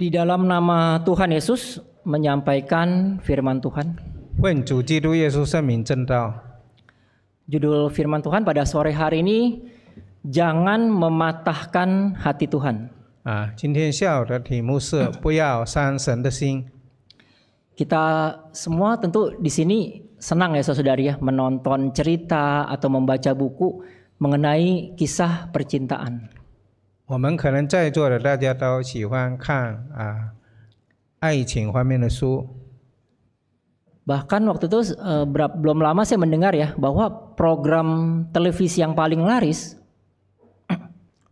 di dalam nama Tuhan Yesus menyampaikan firman Tuhan. Judul firman Tuhan pada sore hari ini jangan mematahkan hati Tuhan. Ah, Kita semua tentu di sini senang ya saudari ya menonton cerita atau membaca buku mengenai kisah percintaan. 我们可能在座的大家都喜欢看啊爱情方面的书。bahkan waktu itu belum lama saya mendengar ya bahwa program televisi yang paling laris。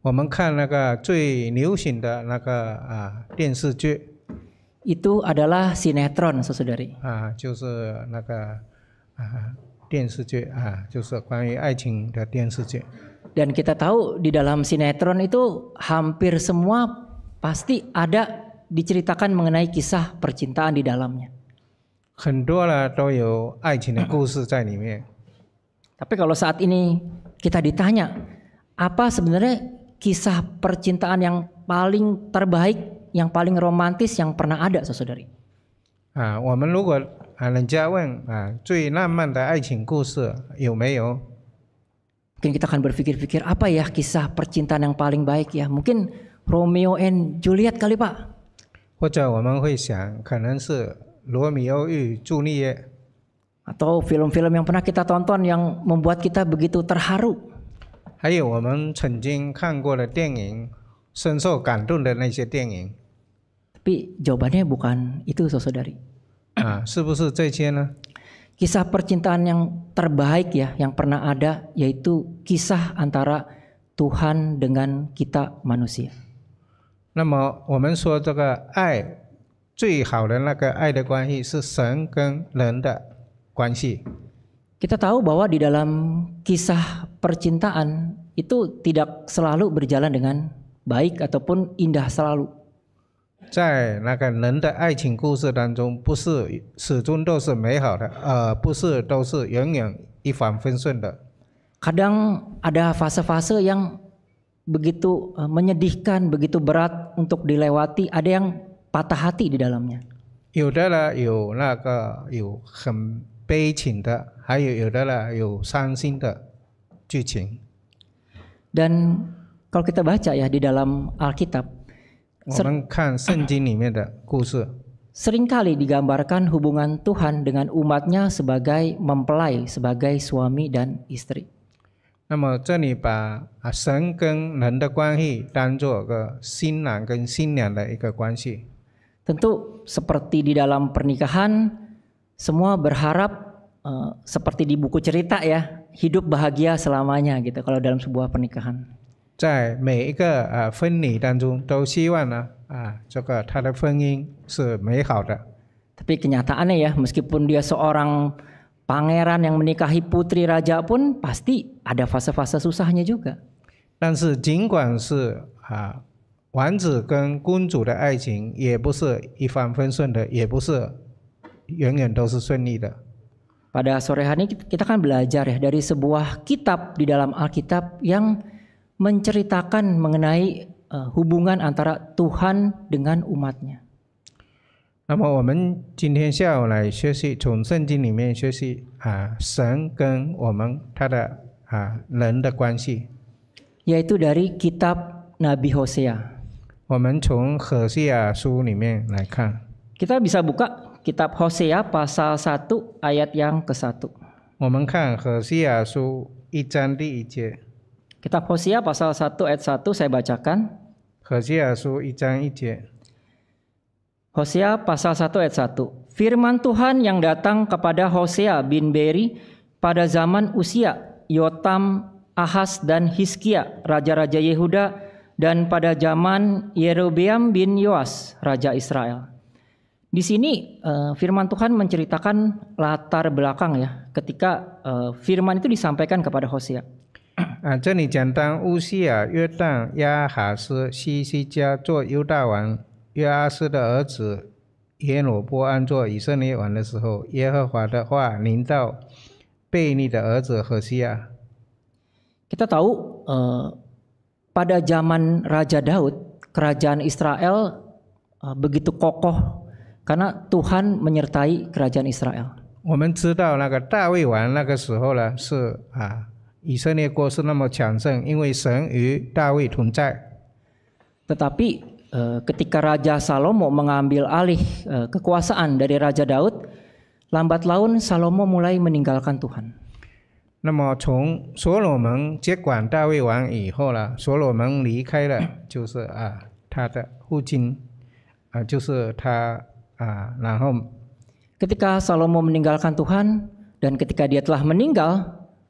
我们看那个最流行的那个啊电视剧。itu adalah sinetron saudari。啊就是那个啊电视剧啊就是关于爱情的电视剧。Dan kita tahu di dalam sinetron itu hampir semua pasti ada diceritakan mengenai kisah percintaan di dalamnya. Ya. Tapi kalau saat ini kita ditanya apa sebenarnya kisah percintaan yang paling terbaik, yang paling romantis yang pernah ada, saudari? Ah, romantis kisah percintaan yang pernah saudari? Mungkin kita akan berpikir-pikir apa ya kisah percintaan yang paling baik ya. Mungkin Romeo and Juliet kali Pak. Atau film film-film yang pernah kita tonton yang membuat kita begitu terharu. Kan kan Tapi jawabannya bukan itu, saudari. Ah, kisah percintaan yang terbaik ya yang pernah ada yaitu kisah antara Tuhan dengan kita manusia. kita tahu bahwa di dalam kisah percintaan itu tidak selalu berjalan dengan baik ataupun indah selalu. 在那个人的爱情故事当中，不是始终都是美好的，呃，不是都是永远一帆风顺的。Kadang ada fase-fase yang begitu e, menyedihkan, begitu berat untuk dilewati. Ada yang patah hati di dalamnya. 有的啦，有那个有很悲情的，还有有的啦，有伤心的剧情。Dan kalau kita baca ya di dalam Alkitab 我们看圣经里面的故事。Seringkali digambarkan hubungan Tuhan dengan umatnya sebagai mempelai, sebagai suami dan istri. Tentu seperti di dalam pernikahan, semua berharap uh, seperti di buku cerita ya, hidup bahagia selamanya gitu kalau dalam sebuah pernikahan. 在每一个呃婚礼当中都希望呢啊这个他的婚姻是美好的。Tapi kenyataannya ya meskipun dia seorang pangeran yang menikahi putri raja pun pasti ada fase-fase susahnya juga. 但是尽管是啊王子跟公主的爱情也不是一帆风顺的，也不是永远都是顺利的。Pada sore hari ini kita kan belajar ya dari sebuah kitab di dalam Alkitab yang menceritakan mengenai eh, hubungan antara Tuhan dengan umatnya. 那么我们今天下午来学习，从圣经里面学习啊，神跟我们他的啊人的关系。yaitu dari kitab Nabi Hosea. Kita bisa buka kitab Hosea pasal 1 ayat yang ke-1. Kitab Hosea pasal 1 ayat 1 saya bacakan. Hosea su ijang ije. Hosea pasal 1 ayat 1. Firman Tuhan yang datang kepada Hosea bin Beri pada zaman Usia, Yotam, Ahas dan Hiskia, raja-raja Yehuda dan pada zaman Yerobeam bin Yoas, raja Israel. Di sini eh, firman Tuhan menceritakan latar belakang ya ketika eh, firman itu disampaikan kepada Hosea. 啊，这里讲到乌西尔约旦亚哈斯西西家做犹大王约阿斯的儿子耶鲁波安做以色列王的时候，耶和华的话临到被立的儿子何西亚。kita tahu, eh pada zaman raja Daud kerajaan Israel begitu kokoh karena Tuhan menyertai kerajaan Israel。我们知道那个大卫王那个时候呢，是啊。以色列国是那么强盛，因为神与大卫同在。Tetapi eh, ketika Raja Salomo mengambil alih eh, kekuasaan dari Raja Daud, lambat laun Salomo mulai meninggalkan Tuhan. 那么从所罗门接管大卫王以后呢，所罗门离开了，就是啊他的父亲，啊就是他啊，然后。Ketika Salomo meninggalkan Tuhan dan ketika dia telah meninggal,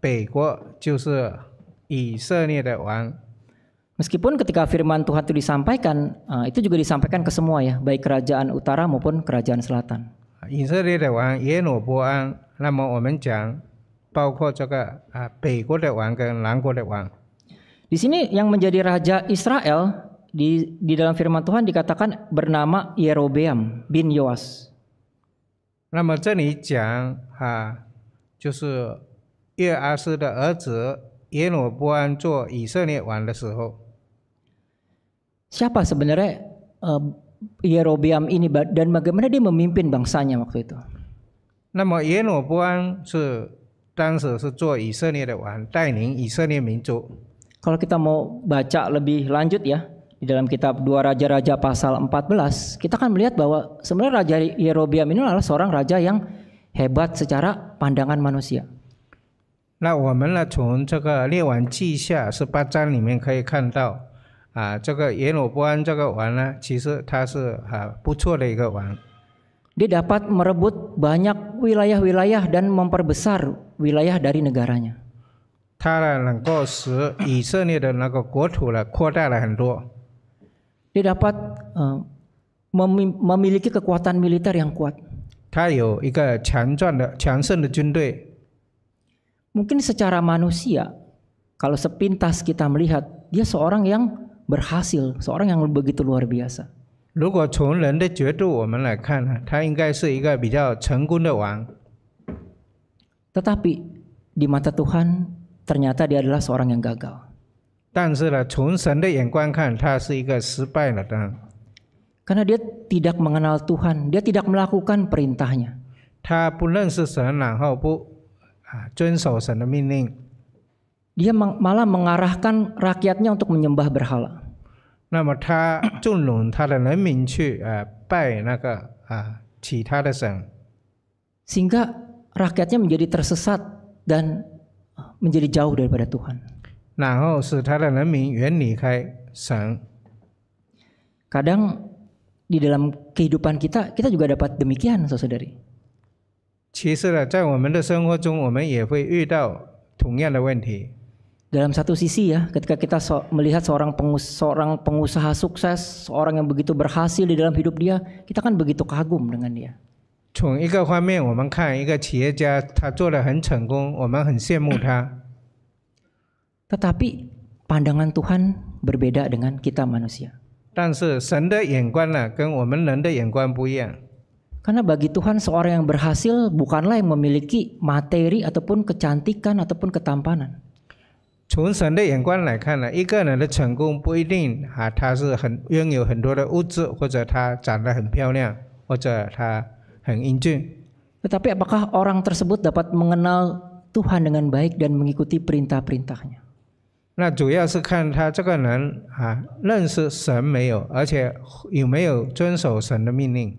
北国就是以色列的王。Meskipun ketika firman Tuhan itu disampaikan, eh, itu juga disampaikan ke semua ya, baik kerajaan utara maupun kerajaan selatan. 以色列的王耶罗波安，那么我们讲，包括这个啊北国的王跟南国的王。Di sini yang menjadi raja Israel di di dalam firman Tuhan dikatakan bernama Yerobeam bin Yoas. 那么这里讲啊，就是约阿斯的儿子耶罗波安做以色列王的时候，siapa sebenarnya Yerobiam eh, Yerobeam ini dan bagaimana dia memimpin bangsanya waktu itu? Nama Kalau kita mau baca lebih lanjut ya di dalam kitab Dua Raja-Raja pasal 14, kita akan melihat bahwa sebenarnya Raja Yerobeam ini adalah seorang raja yang hebat secara pandangan manusia. 那我们呢，从这个《列王记下》十八章里面可以看到，啊，这个耶罗波安这个王呢，其实他是啊不错的一个王。Dia dapat merebut banyak wilayah-wilayah dan memperbesar wilayah dari negaranya. Dia dapat e, memiliki kekuatan militer yang kuat. Mungkin secara manusia, kalau sepintas kita melihat, dia seorang yang berhasil, seorang yang begitu luar biasa. Tetapi di mata Tuhan ternyata dia adalah seorang yang gagal. Karena dia tidak mengenal Tuhan, dia tidak melakukan perintahnya. 他不认识神，然后不遵守神的命令。Dia malah mengarahkan rakyatnya untuk menyembah berhala. Sehingga rakyatnya menjadi tersesat dan uh, menjadi jauh daripada Tuhan. Kadang di dalam kehidupan kita kita juga dapat demikian, saudari. 其实呢，在我们的生活中，我们也会遇到同样的问题。Dalam satu sisi ya, ketika kita so melihat seorang pengus seorang pengusaha sukses, seorang yang begitu berhasil di dalam hidup dia, kita kan begitu kagum dengan dia. 从一个方面，我们看一个企业家，他做的很成功，我们很羡慕他。Tetapi pandangan Tuhan berbeda dengan kita manusia. 但是神的眼光呢，跟我们人的眼光不一样。karena bagi Tuhan seorang yang berhasil bukanlah yang memiliki materi ataupun kecantikan ataupun ketampanan. 从神的眼光来看呢，一个人的成功不一定啊，他是很拥有很多的物质，或者他长得很漂亮，或者他很英俊。Tetapi apakah orang tersebut dapat mengenal Tuhan dengan baik dan mengikuti perintah-perintahnya? 那主要是看他这个人啊，认识神没有，而且有没有遵守神的命令。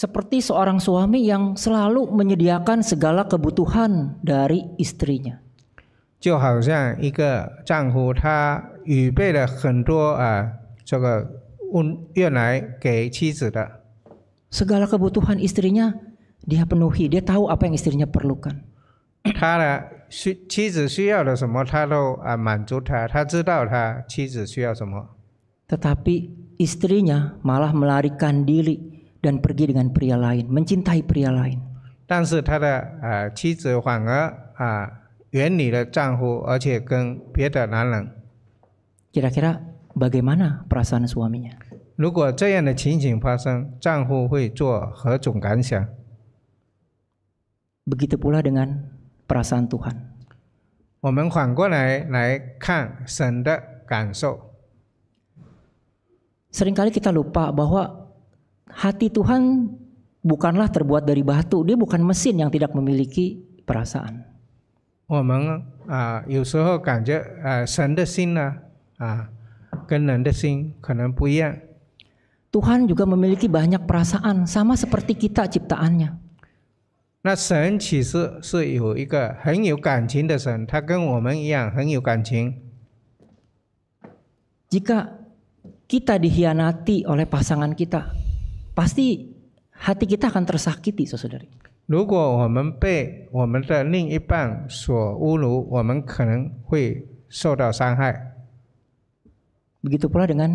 seperti seorang suami yang selalu menyediakan segala kebutuhan dari istrinya. segala kebutuhan istrinya dia penuhi, dia tahu apa yang istrinya perlukan. tetapi istrinya malah melarikan diri dan pergi dengan pria lain, mencintai pria lain. kira kira bagaimana perasaan suaminya? Begitu pula dengan perasaan Tuhan. Seringkali kita lupa bahwa hati Tuhan bukanlah terbuat dari batu, dia bukan mesin yang tidak memiliki perasaan. Ah, ah, ah, Tuhan juga memiliki banyak perasaan, sama seperti kita ciptaannya. Nah, kan kan Jika kita dikhianati oleh pasangan kita, pasti hati kita akan tersakiti, saudari. Begitu pula dengan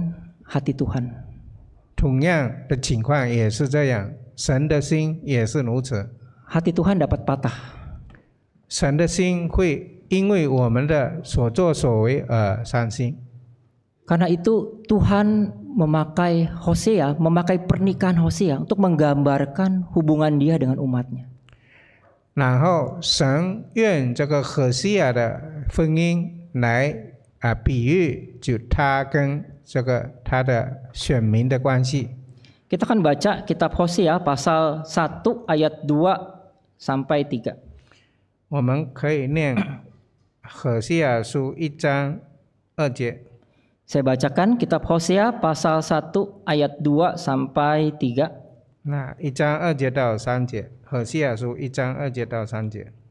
hati Tuhan. Hati Tuhan dapat patah. 神的心会因为我们的所作所为而伤心。Karena itu Tuhan memakai Hosea, memakai pernikahan Hosea untuk menggambarkan hubungan dia dengan umatnya. Nah, Kita kan baca kitab Hosea pasal 1 ayat 2 sampai 3. 3. Saya bacakan kitab Hosea pasal 1 ayat 2 sampai 3. Nah,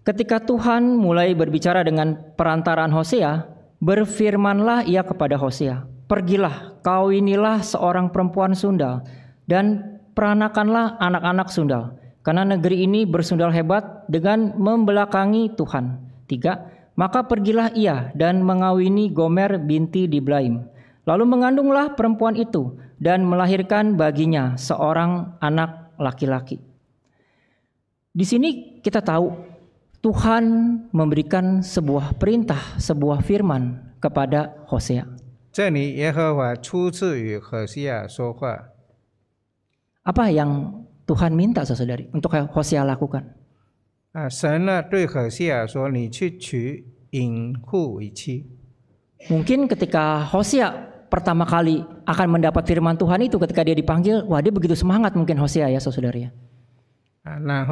Ketika Tuhan mulai berbicara dengan perantaraan Hosea, berfirmanlah ia kepada Hosea, "Pergilah, kau inilah seorang perempuan sundal dan peranakanlah anak-anak sundal, karena negeri ini bersundal hebat dengan membelakangi Tuhan." Tiga, maka pergilah ia dan mengawini Gomer binti Diblaim. Lalu mengandunglah perempuan itu dan melahirkan baginya seorang anak laki-laki. Di sini kita tahu Tuhan memberikan sebuah perintah, sebuah firman kepada Hosea. Hosea. Apa yang Tuhan minta saudari untuk Hosea lakukan? 啊，神呢对何西亚说：“你去娶淫妇为妻。” Mungkin ketika Hosea pertama kali akan mendapat firman Tuhan itu ketika dia dipanggil, wah dia begitu semangat mungkin Hosea ya saudara ya. Nah,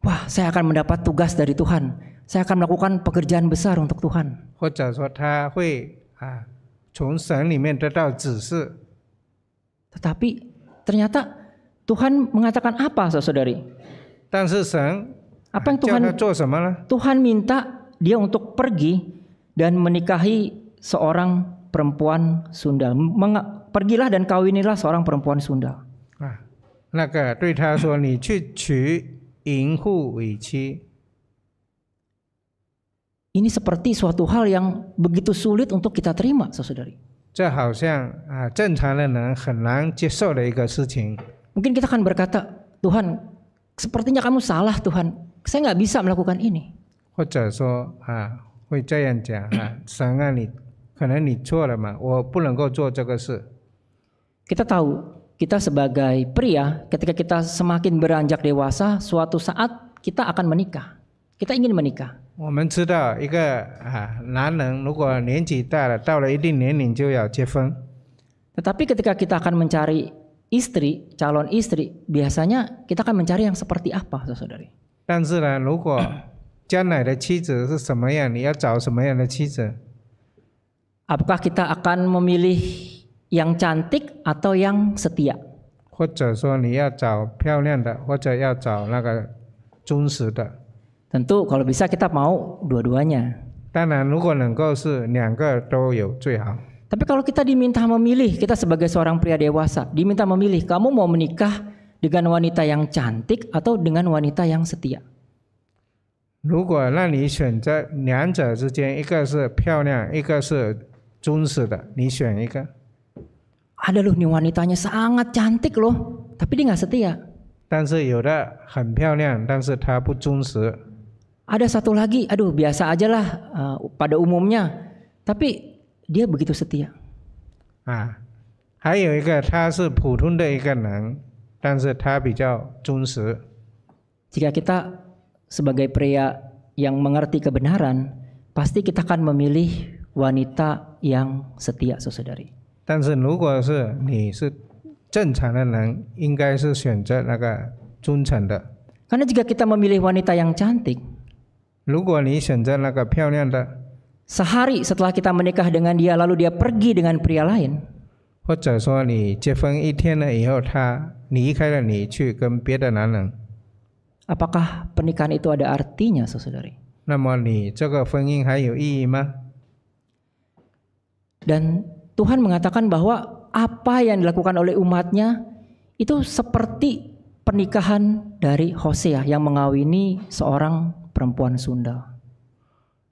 Wah, saya akan mendapat tugas dari Tuhan. Saya akan melakukan pekerjaan besar untuk Tuhan. Tetapi Ternyata Tuhan mengatakan apa, saudari? Apa yang Tuhan? Tuhan minta dia untuk pergi dan menikahi seorang perempuan Sunda. Meng, pergilah dan kawinilah seorang perempuan Sunda. Ah, nah, Ini seperti suatu hal yang begitu sulit untuk kita terima, saudari. 这好像啊正常的人很难接受的一个事情。Mungkin kita akan berkata, Tuhan, sepertinya kamu salah Tuhan. Saya nggak bisa melakukan ini. 或者说啊，会这样讲啊，神啊你，可能你错了嘛，我不能够做这个事。Kita tahu, kita sebagai pria, ketika kita semakin beranjak dewasa, suatu saat kita akan menikah. Kita ingin menikah. 我们知道，一个啊男人如果年纪大了，到了一定年龄就要结婚。Tetapi ketika kita akan mencari istri, calon istri, biasanya kita akan mencari yang seperti apa, saudari? 但是呢，如果将来的妻子是什么样，你要找什么样的妻子？Apakah kita akan memilih yang cantik atau yang setia? 或者说你要找漂亮的，或者要找那个忠实的。Tentu kalau bisa kita mau dua-duanya. Tapi kalau kita diminta memilih, kita sebagai seorang pria dewasa diminta memilih, kamu mau menikah dengan wanita yang cantik atau dengan wanita yang setia? Ada loh, nih wanitanya sangat cantik loh, tapi dia nggak setia. setia. Ada satu lagi, aduh biasa aja lah uh, pada umumnya. Tapi dia begitu setia. Ah, kita sebagai pria yang mengerti kebenaran, pasti kita akan memilih wanita yang setia, saudari. Karena jika kita memilih wanita yang cantik, Sehari setelah kita menikah dengan dia lalu dia pergi dengan pria lain Apakah pernikahan itu ada artinya saudari Dan Tuhan mengatakan bahwa apa yang dilakukan oleh umatnya itu seperti pernikahan dari Hosea yang mengawini seorang perempuan Sunda.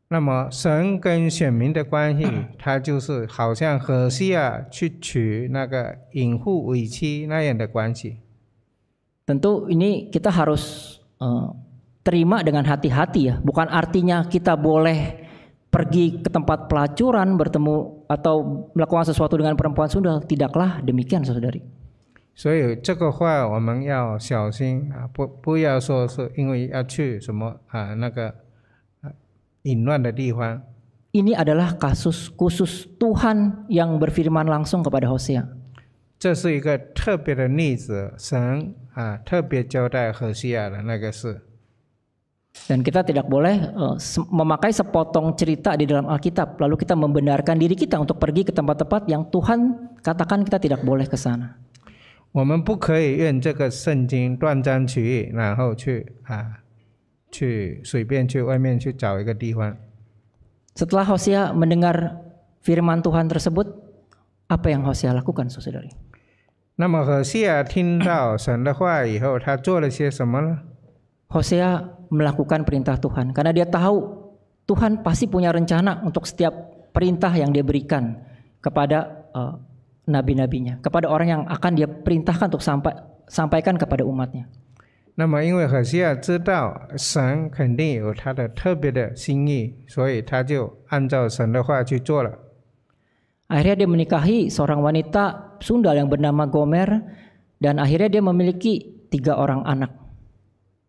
Tentu ini kita harus uh, terima dengan hati-hati ya. Bukan artinya kita boleh pergi ke tempat pelacuran bertemu atau melakukan sesuatu dengan perempuan Sunda. Tidaklah demikian, saudari. 所以这个话我们要小心啊，不不要说是因为要去什么啊那个淫乱的地方。Ini adalah kasus khusus Tuhan yang berfirman langsung kepada Hosea. 这是一个特别的例子，神啊特别交代何西亚的那个事。Dan kita tidak boleh uh, memakai sepotong cerita di dalam Alkitab lalu kita membenarkan diri kita untuk pergi ke tempat-tempat yang Tuhan katakan kita tidak boleh ke sana. 我们不可以用这个圣经断章取义，然后去啊，去随便去外面去找一个地方。Setelah Hosea mendengar firman Tuhan tersebut, apa yang Hosea lakukan, saudari? Hosea melakukan perintah Tuhan karena dia tahu Tuhan pasti punya rencana untuk setiap perintah yang dia berikan kepada eh, nabi-nabinya, kepada orang yang akan dia perintahkan untuk sampai, sampaikan kepada umatnya. Akhirnya dia menikahi seorang wanita Sundal yang bernama Gomer dan akhirnya dia memiliki tiga orang anak.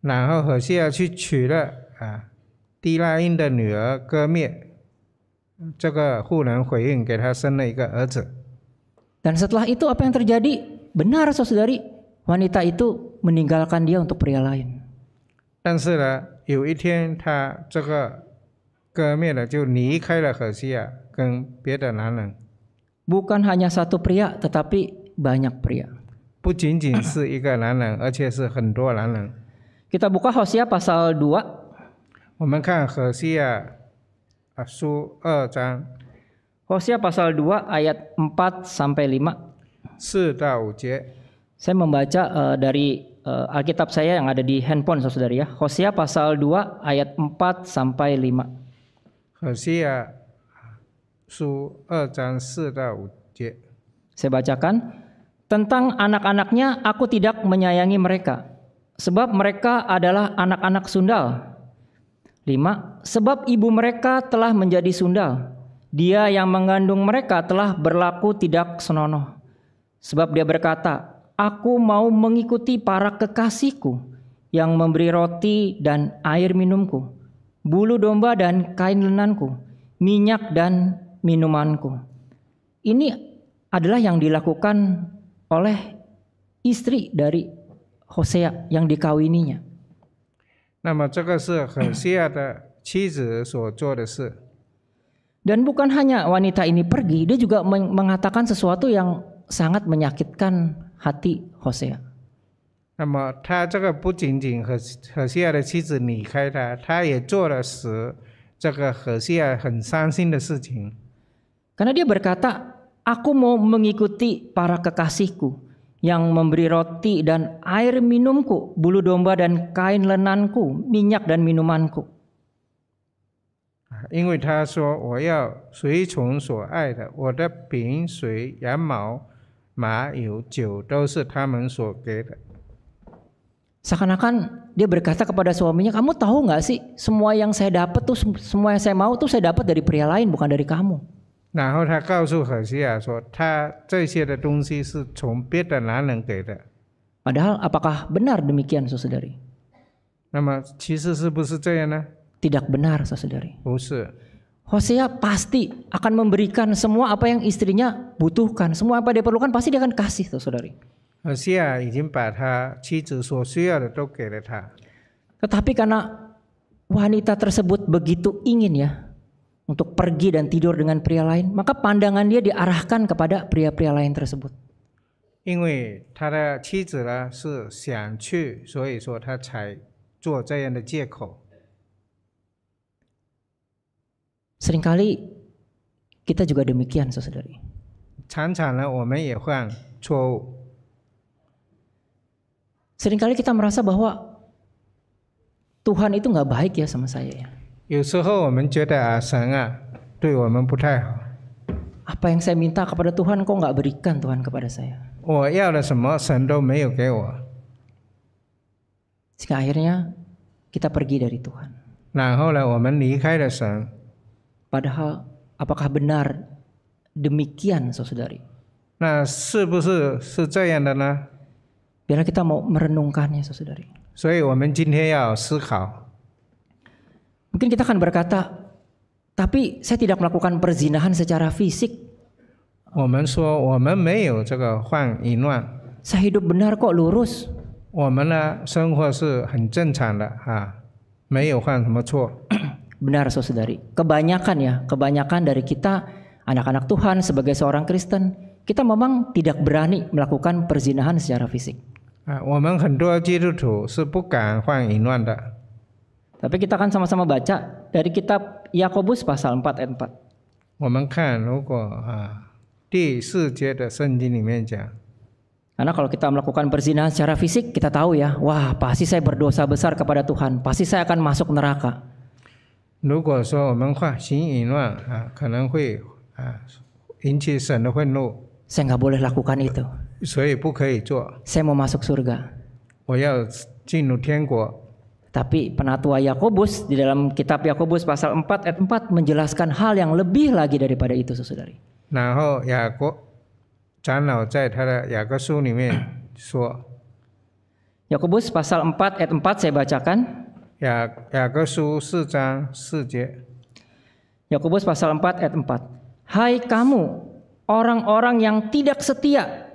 Hosea anak 然后何西亚去娶了啊低拉因的女儿歌灭，这个妇人回应给他生了一个儿子。dan setelah itu apa yang terjadi? Benar saudari, wanita itu meninggalkan dia untuk pria lain. 但是呢，有一天他这个哥灭了，就离开了可西亚，跟别的男人。Bukan hanya satu pria, tetapi banyak pria. 不仅仅是一个男人，而且是很多男人。Kita buka Hosea pasal 2. Hosea pasal 2 ayat 4 sampai 5. Saya membaca uh, dari uh, Alkitab saya yang ada di handphone Saudari ya. Hosea pasal 2 ayat 4 sampai 5. Hosea 2章4到 eh, bacakan tentang anak-anaknya aku tidak menyayangi mereka sebab mereka adalah anak-anak sundal. 5. Sebab ibu mereka telah menjadi sundal dia yang mengandung mereka telah berlaku tidak senonoh. Sebab dia berkata, aku mau mengikuti para kekasihku yang memberi roti dan air minumku, bulu domba dan kain lenanku, minyak dan minumanku. Ini adalah yang dilakukan oleh istri dari Hosea yang dikawininya. adalah 那么这个是何西亚的妻子所做的事。dan bukan hanya wanita ini pergi, dia juga mengatakan sesuatu yang sangat menyakitkan hati Hosea. 那么他这个不仅仅和和西亚的妻子离开他，他也做了使这个和西亚很伤心的事情。Karena dia berkata, aku mau mengikuti para kekasihku yang memberi roti dan air minumku, bulu domba dan kain lenanku, minyak dan minumanku. 因为他说：“我要随从所爱的，我的饼、水、羊毛、马、油、酒都是他们所给的。”Seakan-akan dia berkata kepada suaminya, kamu tahu nggak sih semua yang saya dapat tuh semua yang saya mau tuh saya dapat dari pria lain bukan dari kamu. Padahal apakah benar demikian, saudari? 那么其实是不是这样呢？tidak benar saudari. Hosea. pasti akan memberikan semua apa yang istrinya butuhkan, semua apa dia perlukan pasti dia akan kasih saudari. Hosea Tetapi karena wanita tersebut begitu ingin ya untuk pergi dan tidur dengan pria lain, maka pandangan dia diarahkan kepada pria-pria lain tersebut. karena 因为他的妻子呢是想去，所以说他才做这样的借口。Seringkali kita juga demikian, saudari. Seringkali kita merasa bahwa Tuhan itu nggak baik ya sama saya ya. apa yang saya minta kepada Tuhan kok nggak berikan Tuhan kepada saya? Sehingga akhirnya kita pergi dari Tuhan. 然后呢，我们离开了神。Padahal apakah benar demikian saudari? Nah, Biar kita mau merenungkannya saudari. Mungkin kita akan berkata, tapi saya tidak melakukan perzinahan secara fisik. Saya hidup benar kok lurus. hidup benar kok lurus. Benar saudari, kebanyakan ya, kebanyakan dari kita anak-anak Tuhan sebagai seorang Kristen, kita memang tidak berani melakukan perzinahan secara fisik. Ah, Tapi kita kan sama-sama baca dari kitab Yakobus pasal 4 ayat 4. Karena kalau kita melakukan perzinahan secara fisik, kita tahu ya, wah pasti saya berdosa besar kepada Tuhan, pasti saya akan masuk neraka. 如果说我们话行淫乱啊，可能会啊引起神的愤怒。Saya nggak boleh lakukan itu. 所以不可以做。Saya mau masuk surga. 我要进入天国。Tapi penatua Yakobus di dalam kitab Yakobus pasal 4 ayat 4 menjelaskan hal yang lebih lagi daripada itu Saudari. Nah, Yakob di Yakobus Yakobus pasal 4 ayat 4 saya bacakan. 雅雅各书四章四节。Yakobus pasal 4 ayat 4. Hai kamu, orang-orang yang tidak setia,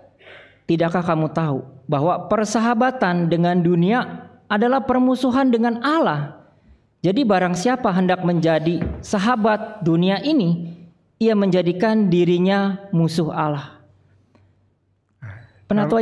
tidakkah kamu tahu bahwa persahabatan dengan dunia adalah permusuhan dengan Allah? Jadi barang siapa hendak menjadi sahabat dunia ini, ia menjadikan dirinya musuh Allah. Ah, Penatwa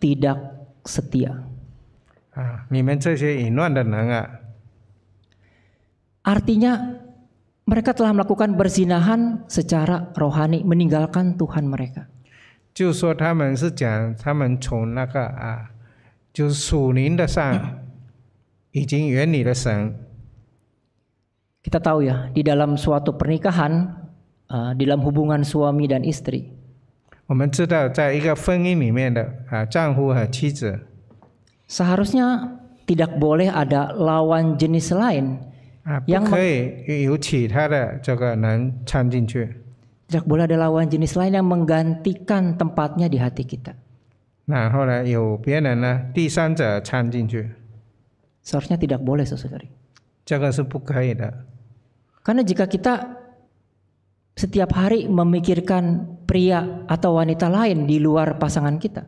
tidak setia. Ah, Artinya mereka telah melakukan berzinahan secara rohani, meninggalkan Tuhan mereka. Ah, kita tahu ya, di dalam suatu pernikahan, ah, di dalam hubungan suami dan istri, 我们知道，在一个婚姻里面的啊，丈夫和妻子，seharusnya tidak boleh ada lawan jenis lain 啊，不 yang 可以有其他的这个人掺进去。tidak boleh ada lawan jenis lain yang menggantikan tempatnya di hati kita. 那后来有别人呢，第三者掺进去，Seharusnya tidak boleh, saudari. 这个是不可以的。Karena jika kita setiap hari memikirkan pria atau wanita lain di luar pasangan kita.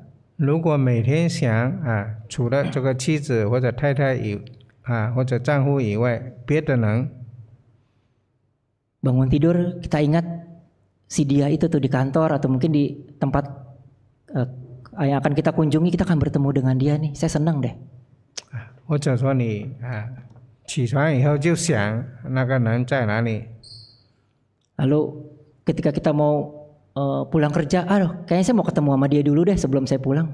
Bangun tidur kita ingat si dia itu tuh di kantor atau mungkin di tempat uh, yang akan kita kunjungi kita akan bertemu dengan dia nih. Saya senang deh. Ah, 或者说你啊，起床以后就想那个人在哪里。Lalu ketika kita mau uh, pulang kerja, aduh kayaknya saya mau ketemu sama dia dulu deh sebelum saya pulang.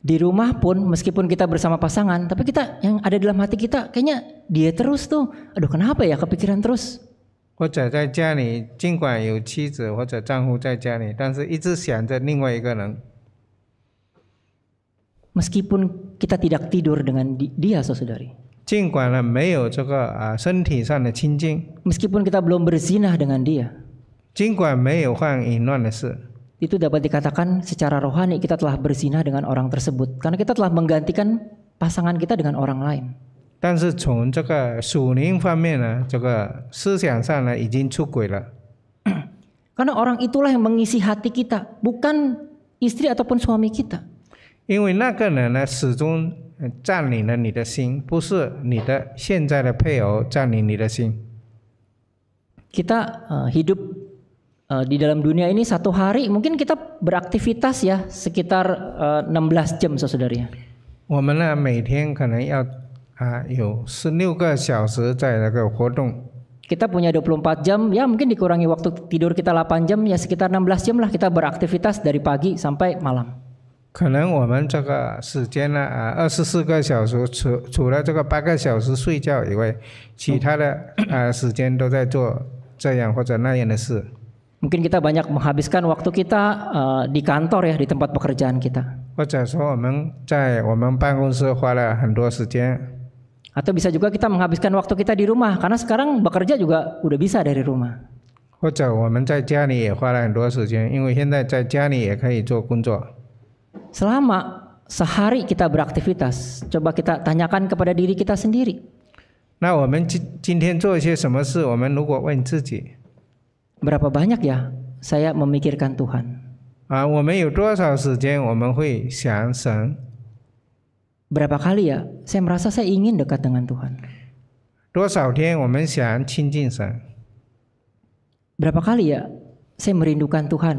Di rumah pun meskipun kita bersama pasangan, tapi kita yang ada dalam hati kita kayaknya dia terus tuh. Aduh kenapa ya kepikiran terus? 或者在家里，尽管有妻子或者丈夫在家里，但是一直想着另外一个人。meskipun kita tidak tidur dengan dia saudari. Ah, meskipun kita belum berzinah dengan dia. Itu dapat dikatakan secara rohani kita telah berzinah dengan orang tersebut karena kita telah menggantikan pasangan kita dengan orang lain. 但是从这个属灵方面呢，这个思想上呢，已经出轨了。Karena orang itulah yang mengisi hati kita, bukan istri ataupun suami kita. 因为那个人呢始终占领了你的心，不是你的现在的配偶占领你的心。Kita e, hidup e, di dalam dunia ini satu hari mungkin kita beraktivitas ya sekitar uh, e, 16 jam saudari. Ya. 我们呢每天可能要啊有十六个小时在那个活动。kita punya 24 jam ya mungkin dikurangi waktu tidur kita 8 jam ya sekitar 16 jam lah kita beraktivitas dari pagi sampai malam. 可能我们这个时间呢，啊，二十四个小时，除除了这个八个小时睡觉以外，其他的啊时间都在做这样或者那样的事。Mungkin kita banyak menghabiskan waktu kita, ah, di kantor ya, di tempat pekerjaan kita。Atau bisa juga kita menghabiskan waktu kita di rumah，karena sekarang bekerja juga udah bisa dari rumah。或者我们在家里也花了很多时间，因为现在在家里也可以做工作。Selama sehari kita beraktivitas, coba kita tanyakan kepada diri kita sendiri. Berapa banyak ya saya memikirkan Tuhan? Berapa kali ya saya merasa saya ingin dekat dengan Tuhan? Berapa kali ya saya merindukan Tuhan?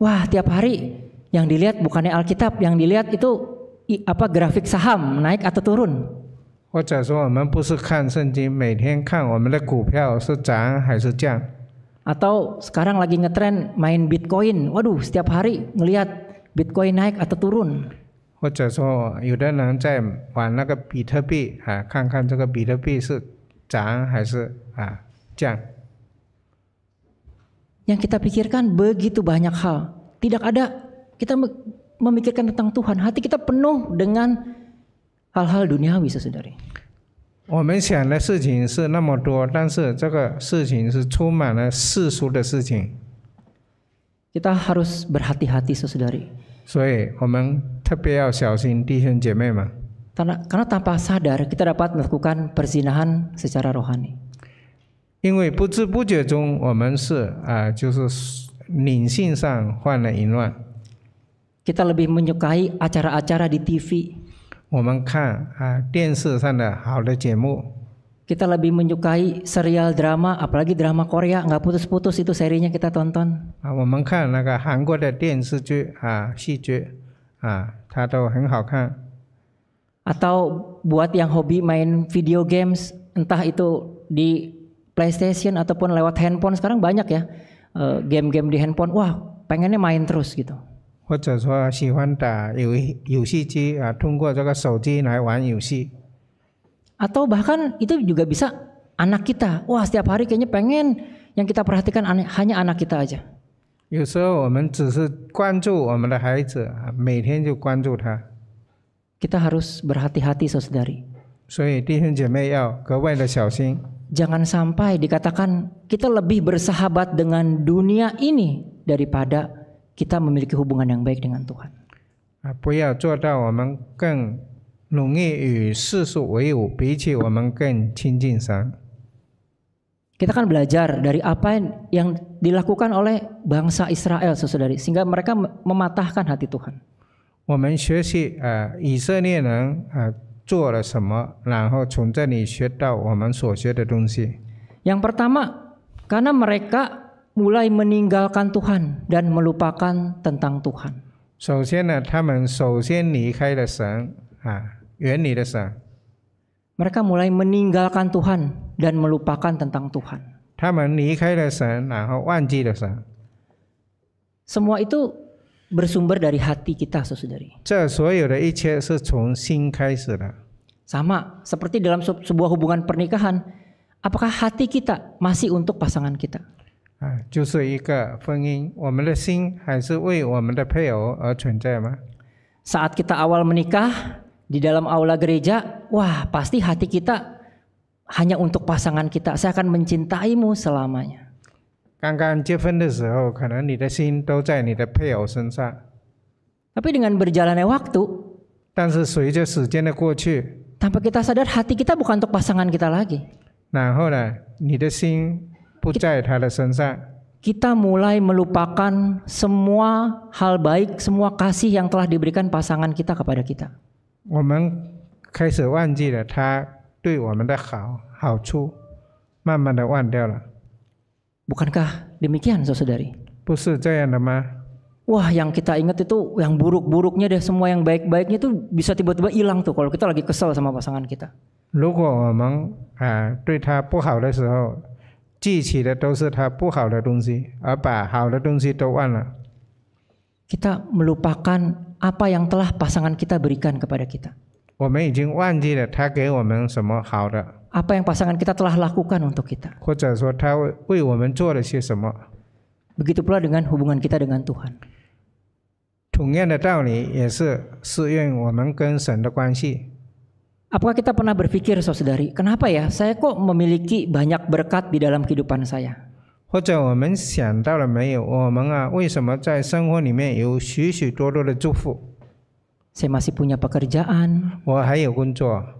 Wah, tiap hari yang dilihat bukannya Alkitab, yang dilihat itu apa grafik saham naik atau turun. Atau sekarang lagi ngetren main Bitcoin. Waduh, setiap hari ngelihat Bitcoin naik atau turun. Atau yang kita pikirkan begitu banyak hal. Tidak ada kita memikirkan tentang Tuhan. Hati kita penuh dengan hal-hal duniawi, saudari. Kita harus berhati-hati, saudari. harus karena tanpa sadar kita dapat melakukan perzinahan secara rohani. Kita lebih menyukai acara-acara di TV. Kita lebih menyukai serial drama, apalagi drama Korea nggak putus-putus itu serinya kita tonton. 啊，我们看那个韩国的电视剧啊、戏剧啊，它都很好看。Atau buat yang hobi main video games, entah itu di PlayStation ataupun lewat handphone sekarang banyak ya eh, game-game di handphone. Wah, pengennya main terus gitu. atau bahkan itu juga bisa anak kita. Wah, setiap hari kayaknya pengen yang kita perhatikan hanya anak kita aja. Kita harus berhati-hati, saudari. 所以弟兄姐妹要格外的小心。jangan sampai dikatakan kita lebih bersahabat dengan dunia ini daripada kita memiliki hubungan yang baik dengan Tuhan. Kita kan belajar dari apa yang dilakukan oleh bangsa Israel, saudari, sehingga mereka mematahkan hati Tuhan. 我们学习啊，以色列人啊。做了什么，然后从这里学到我们所学的东西。Yang pertama, karena mereka mulai meninggalkan Tuhan dan melupakan tentang Tuhan. 首先呢，他们首先离开了神啊，远离了神。Mereka mulai meninggalkan Tuhan dan melupakan tentang Tuhan. 他们离开了神，然后忘记了神。Semua itu bersumber dari hati kita, saudari. Sama seperti dalam sebuah hubungan pernikahan, apakah hati kita masih untuk pasangan kita? Saat kita awal menikah di dalam aula gereja, wah pasti hati kita hanya untuk pasangan kita. Saya akan mencintaimu selamanya. 刚刚结婚的时候，可能你的心都在你的配偶身上。Tapi dengan berjalannya waktu, tanpa kita sadar hati kita bukan untuk pasangan kita lagi. kita mulai melupakan semua hal baik, semua kasih yang telah diberikan pasangan kita kepada kita. 我们开始忘记了他对我们的好好处，慢慢的忘掉了。Bukankah demikian saudari? Wah yang kita ingat itu yang buruk-buruknya deh semua yang baik-baiknya itu bisa tiba-tiba hilang tuh kalau kita lagi kesel sama pasangan kita. Kita melupakan apa yang telah pasangan kita berikan kepada kita. 我们已经忘记了他给我们什么好的。apa yang pasangan kita telah lakukan untuk kita. Begitu pula dengan hubungan kita dengan Tuhan. Apakah kita pernah berpikir, saudari, kenapa ya saya kok memiliki banyak berkat di dalam kehidupan saya? Saya masih punya pekerjaan. 我还有工作。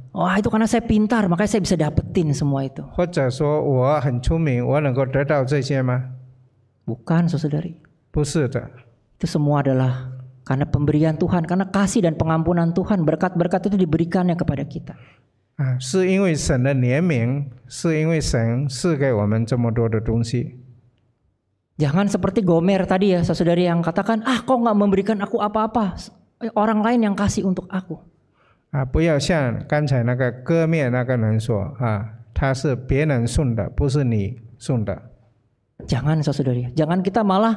Wah itu karena saya pintar, makanya saya bisa dapetin semua itu. Bukan, saudari. Itu semua adalah karena pemberian Tuhan, karena kasih dan pengampunan Tuhan, berkat-berkat itu diberikannya kepada kita. Ah, Jangan seperti Gomer tadi ya, saudari yang katakan, ah kok nggak memberikan aku apa-apa, orang lain yang kasih untuk aku. 啊，不要像刚才那个割面那个人说啊，他是别人送的，不是你送的。jangan，saudari，jangan kita malah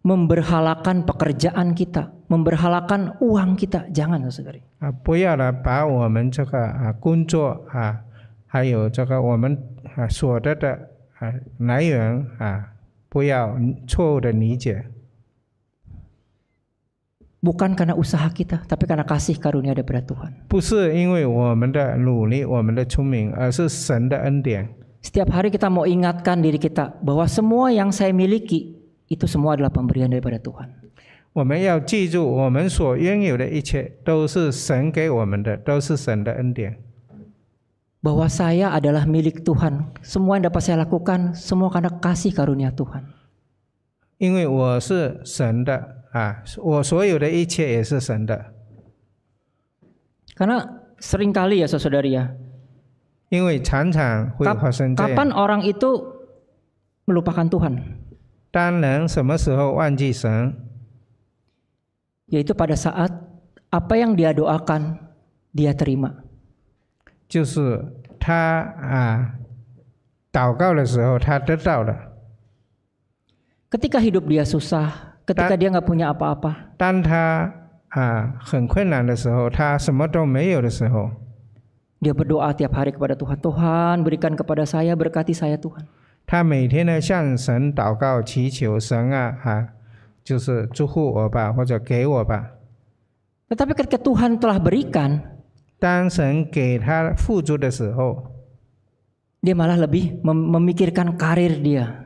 memberhalakan pekerjaan kita, memberhalakan uang kita, jangan, saudari。啊，不要把我们这个啊工作啊，还有这个我们啊所得的啊来源啊，不要错误的理解。bukan karena usaha kita, tapi karena kasih karunia daripada Tuhan. Setiap hari kita mau ingatkan diri kita bahwa semua yang saya miliki itu semua adalah pemberian daripada Tuhan. Bahwa saya adalah milik Tuhan. Semua yang dapat saya lakukan, semua karena kasih karunia Tuhan. 因为我是神的啊，我所有的一切也是神的。Karena sering kali ya saudari ya. 因为常常会发生这样。Kapan orang itu melupakan Tuhan? Yaitu pada saat apa yang dia doakan dia terima. 就是他啊，祷告的时候他得到了。Ketika hidup dia susah, ketika dia nggak punya apa-apa. Dia berdoa tiap hari kepada Tuhan, Tuhan berikan kepada saya berkati saya Tuhan. Tetapi ketika Tuhan telah berikan, dia malah lebih memikirkan karir dia.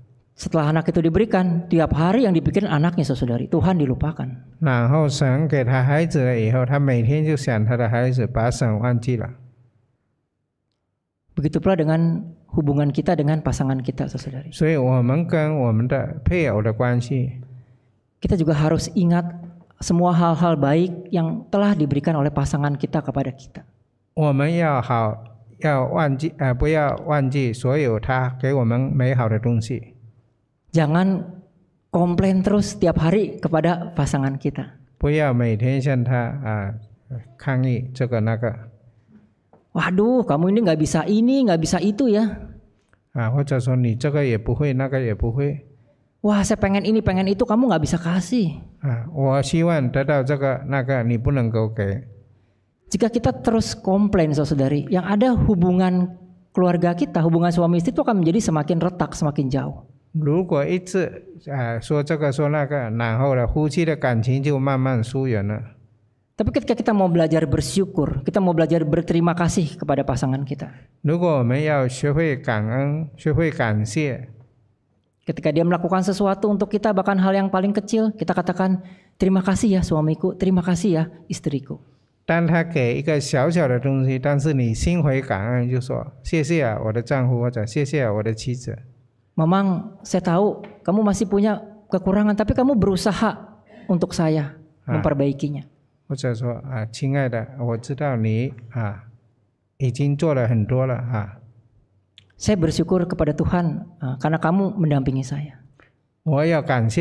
Setelah anak itu diberikan, tiap hari yang dipikirin anaknya saudari, Tuhan dilupakan. Begitu pula dengan hubungan kita dengan pasangan kita saudari. Kita juga harus ingat semua hal-hal baik yang telah diberikan oleh pasangan kita kepada kita. Kita kita harus ingat semua hal-hal baik yang telah diberikan oleh pasangan kepada kita jangan komplain terus setiap hari kepada pasangan kita. Waduh, kamu ini nggak bisa ini, nggak bisa itu ya. Ah, Wah, saya pengen ini, pengen itu, kamu nggak bisa kasih. Jika kita terus komplain, saudari, yang ada hubungan keluarga kita, hubungan suami istri itu akan menjadi semakin retak, semakin jauh. 如果一直啊说这个说那个，然后呢，夫妻的感情就慢慢疏远了。Tapi ketika kita mau belajar bersyukur, kita mau belajar berterima kasih kepada pasangan kita. 如果我们要学会感恩，学会感谢。Ketika dia melakukan sesuatu untuk kita, bahkan hal yang paling kecil, kita katakan terima kasih ya suamiku, terima kasih ya istriku. 当他给一个小小的东西，但是你心怀感恩，就说谢谢啊，我的丈夫或者谢谢啊，我的妻子。Memang saya tahu kamu masih punya kekurangan, tapi kamu berusaha untuk saya ah. memperbaikinya. Ah, ah, saya bersyukur kepada Tuhan karena kamu mendampingi saya. Ya, kan,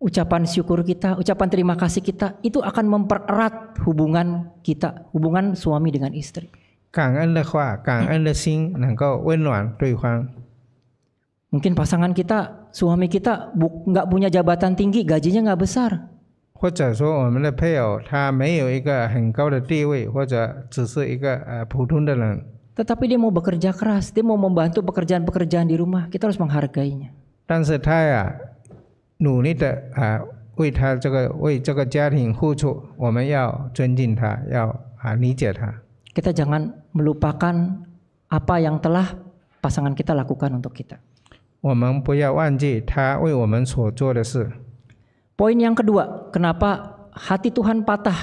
ucapan syukur kita, ucapan terima kasih kita itu akan mempererat hubungan kita, hubungan suami dengan istri. 感恩的话，感恩的心能够温暖对方。Mungkin pasangan kita, suami kita nggak punya jabatan tinggi, gajinya nggak besar. 或者说我们的配偶他没有一个很高的地位，或者只是一个呃普通的人。Tetapi dia mau bekerja keras, dia mau membantu pekerjaan-pekerjaan di rumah. Kita harus menghargainya. 但是他呀，努力的啊，为他这个为这个家庭付出，我们要尊敬他，要啊理解他。kita jangan melupakan apa yang telah pasangan kita lakukan untuk kita. Poin yang kedua, kenapa hati Tuhan patah?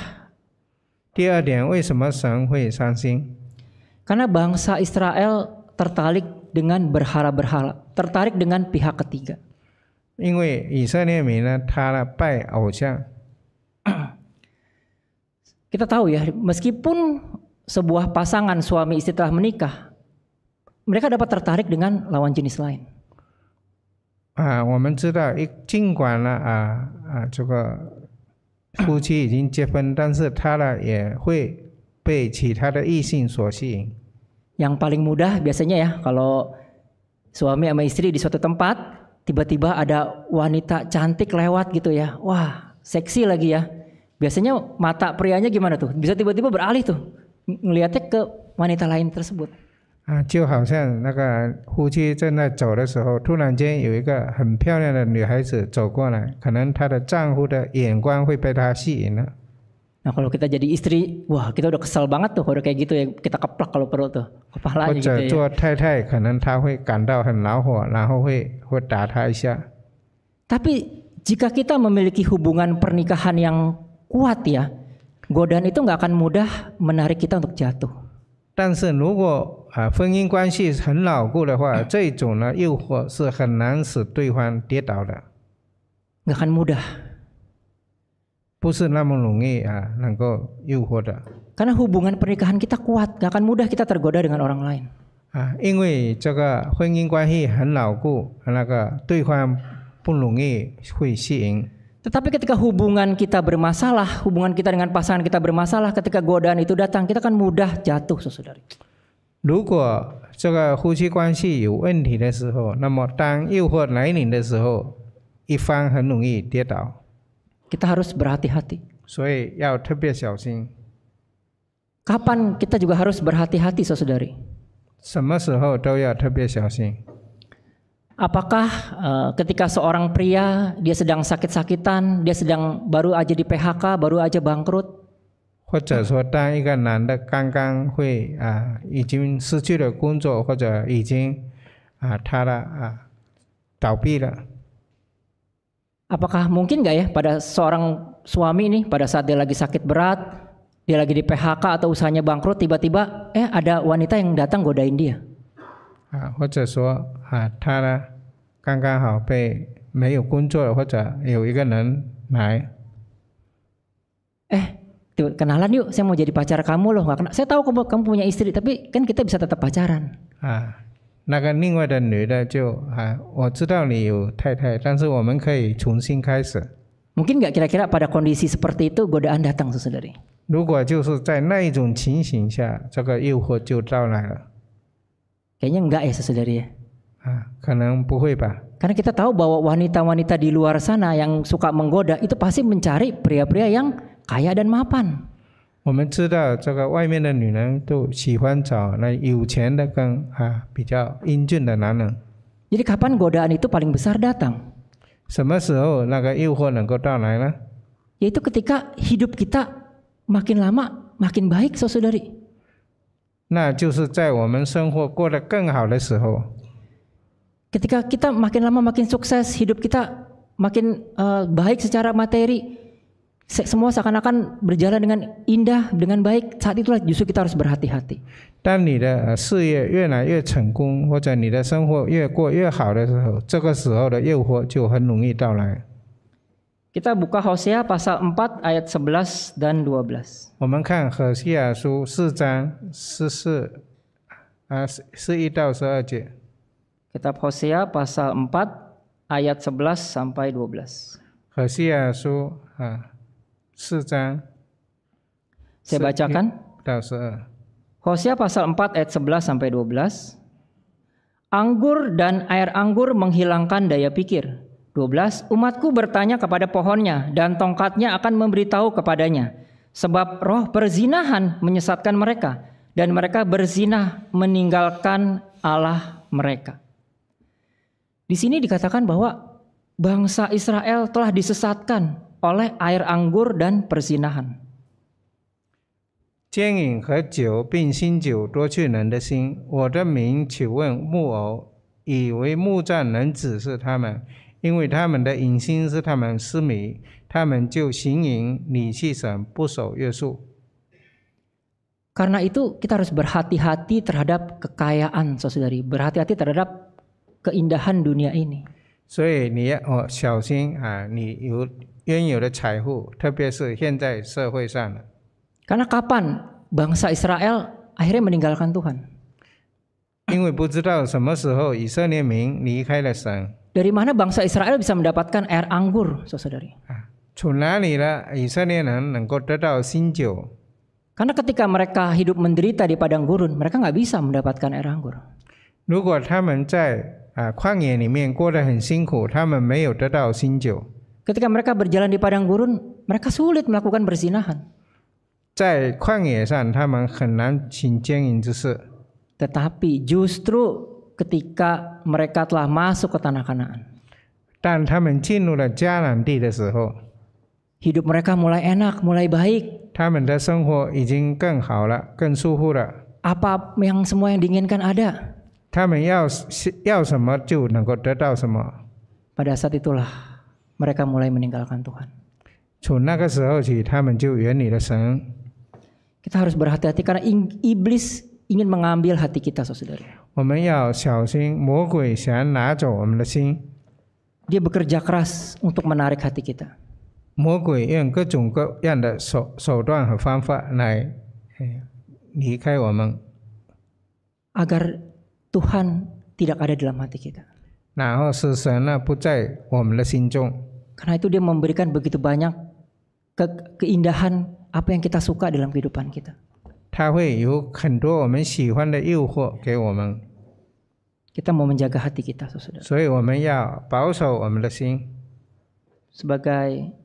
Karena bangsa Israel tertarik dengan berhala-berhala, tertarik dengan pihak ketiga. Kita tahu ya, meskipun sebuah pasangan suami istri telah menikah, mereka dapat tertarik dengan lawan jenis lain. tahu, Yang paling mudah biasanya ya kalau suami sama istri di suatu tempat, tiba-tiba ada wanita cantik lewat gitu ya, wah seksi lagi ya. Biasanya mata prianya gimana tuh? Bisa tiba-tiba beralih tuh ngelihatnya ke wanita lain tersebut. 啊，就好像那个夫妻正在走的时候，突然间有一个很漂亮的女孩子走过来，可能她的丈夫的眼光会被她吸引了。Nah kalau kita jadi istri, wah kita udah kesal banget tuh, udah kayak gitu ya kita keplak kalau perlu tuh kepalanya gitu ya. Tapi jika kita memiliki hubungan pernikahan yang kuat ya, godaan itu nggak akan mudah menarik kita untuk jatuh. 但是如果啊婚姻关系很牢固的话，这种呢诱惑是很难使对方跌倒的。nggak akan mudah. 不是那么容易啊，能够诱惑的。Karena hubungan pernikahan kita kuat, nggak akan mudah kita tergoda dengan orang lain. 啊，因为这个婚姻关系很牢固，那个对方不容易会吸引。tetapi ketika hubungan kita bermasalah, hubungan kita dengan pasangan kita bermasalah, ketika godaan itu datang, kita kan mudah jatuh, saudari. Jika kita harus berhati-hati. Kapan kita juga harus berhati-hati, saudari? 什么时候都要特别小心。Apakah uh, ketika seorang pria dia sedang sakit-sakitan, dia sedang baru aja di PHK, baru aja bangkrut? Kan, ah, ah, ah, Apakah mungkin nggak ya pada seorang suami ini pada saat dia lagi sakit berat, dia lagi di PHK atau usahanya bangkrut, tiba-tiba eh ada wanita yang datang godain dia? 啊，或者说啊，他呢，刚刚好被没有工作或者有一个人来，哎，对，认识你，我想要做你女朋友，我认识，我晓得你有老婆，你有老婆，但是我们能保持朋友关系吗？啊，那肯定了，但是我们可以重新开始。可能不是，大概在那种情况下，诱惑就来了。Kayaknya enggak ya sesudari ya. Ah, karena puhui pak. Karena kita tahu bahwa wanita-wanita di luar sana yang suka menggoda itu pasti mencari pria-pria yang kaya dan mapan. Jadi kapan godaan itu paling besar datang? Yaitu ketika hidup kita makin lama makin baik, saudari. 那就是在我们生活过得更好的时候。ketika kita makin lama makin sukses hidup kita makin baik secara materi, semua seakan-akan berjalan dengan indah, dengan baik. saat itulah justru kita harus berhati-hati. Tanya, 职业越来越成功，或者你的生活越过越好的时候，这个时候的诱惑就很容易到来。kita buka Hosea pasal 4 ayat 11 dan 12. 我们看何西亚书四章十四啊十一到十二节。Kitab Hosea pasal 4 ayat 11 sampai 12. Hosea 4 Saya bacakan. Hosea pasal 4 ayat 11 sampai 12. Anggur dan air anggur menghilangkan daya pikir 12 Umatku bertanya kepada pohonnya dan tongkatnya akan memberitahu kepadanya sebab roh perzinahan menyesatkan mereka dan mereka berzinah meninggalkan Allah mereka. Di sini dikatakan bahwa bangsa Israel telah disesatkan oleh air anggur dan perzinahan. 奸淫和酒并新酒夺去人的心。我的名岂问木偶，以为木杖能指示他们。因为他们的隐心是他们失迷，他们就行淫、离弃神，不守约束。Karena itu kita harus berhati-hati terhadap kekayaan, saudari. Berhati-hati terhadap keindahan dunia ini. Jadi, 你小心啊！你有原有的财富，特别是现在社会上的。Karena kapan bangsa Israel akhirnya meninggalkan Tuhan？因为不知道什么时候以色列民离开了神。Dari mana bangsa Israel bisa mendapatkan air anggur, saudari? Ah, Karena ketika mereka hidup menderita di padang gurun, mereka nggak bisa mendapatkan air anggur. Ah, ketika mereka berjalan di padang gurun, mereka sulit melakukan berzinahan. Tetapi justru ketika mereka telah masuk ke tanah Kanaan. Dan hidup mereka mulai enak, mulai baik. Apa yang semua yang diinginkan ada. Pada saat itulah mereka mulai meninggalkan Tuhan. Ya kita harus berhati-hati karena iblis ingin mengambil hati kita, saudara. 我们要小心魔鬼想拿走我们的心。Dia bekerja keras untuk menarik hati kita. 魔鬼用各种各样的手手段和方法来离开我们。Agar Tuhan tidak ada dalam hati kita. 然后使神呢不在我们的心中。Karena itu dia memberikan begitu banyak ke keindahan apa yang kita suka dalam kehidupan kita. 它会有很多我们喜欢的诱惑给我们。Kita mau menjaga hati kita, saudara. 所以我们要保守我们的心。Sebagai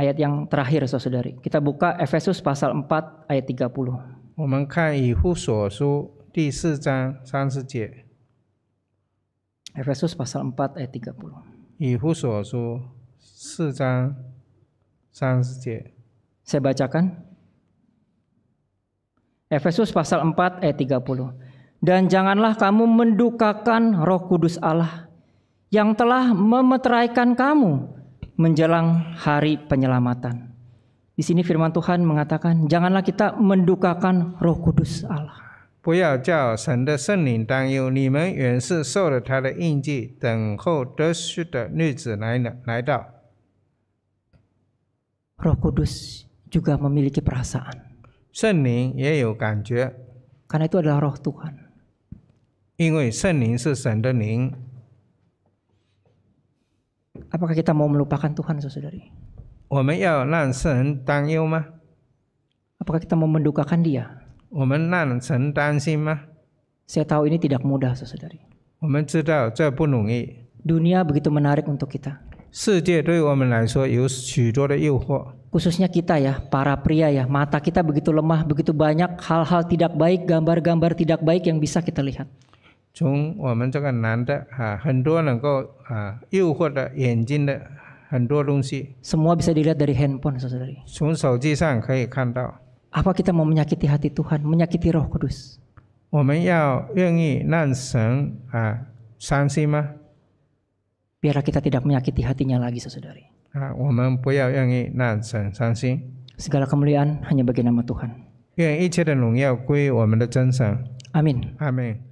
ayat yang terakhir, saudari, kita buka Efesus pasal 4 ayat 30. 我们看以父所书第四章三十节。Efesus pasal 4 ayat 30. 以父所书四章三十节。Saya bacakan. Efesus pasal 4 ayat 30. Dan janganlah kamu mendukakan Roh Kudus Allah yang telah memeteraikan kamu menjelang hari penyelamatan. Di sini firman Tuhan mengatakan, janganlah kita mendukakan Roh Kudus Allah. Roh Kudus juga memiliki perasaan. Ya, ya, Karena itu adalah roh Tuhan. apakah kita mau melupakan Tuhan, saudari? Ya, apakah kita mau mendukakan Dia? saya tahu ini tidak mudah, saudari. dunia begitu menarik untuk kita. Khususnya kita ya, para pria ya, mata kita begitu lemah, begitu banyak hal-hal tidak baik, gambar-gambar tidak baik yang bisa kita lihat. 从我们这个男的啊，很多能够啊诱惑的眼睛的很多东西。Semua bisa dilihat dari handphone, saudari. 从手机上可以看到。Apa kita mau menyakiti hati Tuhan, menyakiti Roh Kudus? biarlah kita tidak menyakiti hatinya lagi saudari. Ya, nah, Segala kemuliaan hanya bagi nama Tuhan. Ya, ya, Amin. Amin.